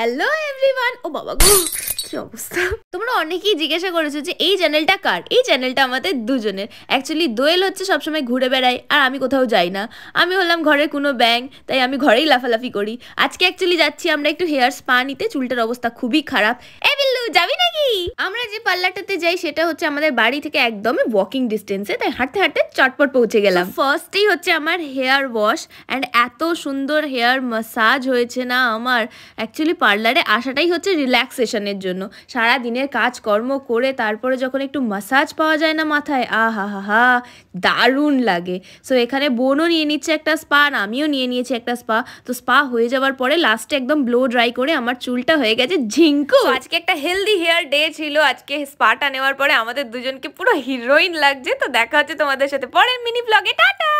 hello everyone ও বাবা গো কি অবস্থা তোমরা অনেকেই জিজ্ঞাসা করেছো যে এই চ্যানেলটা কার এই চ্যানেলটা আমাদের দুজনের অ্যাকচুয়ালি দোয়েল হচ্ছে সবসময় ঘুরে বেড়ায় আর আমি কোথাও যাই না আমি হলাম ঘরের কোনো ব্যাং তাই আমি ঘরেই লাফালাফি করি আজকে অ্যাকচুয়ালি যাচ্ছি আমরা একটু হেয়ার স্পা নিতে চুলটার অবস্থা খুবই খারাপ এ যাবি নাকি আমরা যে পার্লারটাতে যাই সেটা হচ্ছে আমাদের বাড়ি থেকে একদমই ওয়াকিং ডিস্টেন্সে তাই হাঁটতে হাঁটতে চটপট পৌঁছে গেলাম ফার্স্টেই হচ্ছে আমার হেয়ার ওয়াশ অ্যান্ড এত সুন্দর হেয়ার মাসাজ হয়েছে না আমার অ্যাকচুয়ালি পার্লারে আসাটাই হচ্ছে রিল্যাক্সেশনের জন্য সারা দিনের কাজকর্ম করে তারপরে যখন একটু মাসাজ পাওয়া যায় না মাথায় আহা হা হা হা দারুণ লাগে সো এখানে বোনও নিয়ে নিচ্ছে একটা স্পা আর আমিও নিয়ে নিয়েছি একটা স্পা তো স্পা হয়ে যাওয়ার পরে লাস্টে একদম ব্লো ড্রাই করে আমার চুলটা হয়ে গেছে ঝিঙ্কু আজকে একটা হেলথ হেলদি হেয়ার ডে ছিল আজকে স্পাটা নেওয়ার পরে আমাদের দুজনকে পুরো হিরোইন লাগছে তো দেখা হচ্ছে তোমাদের সাথে পরে মিনি ব্লগে টাটা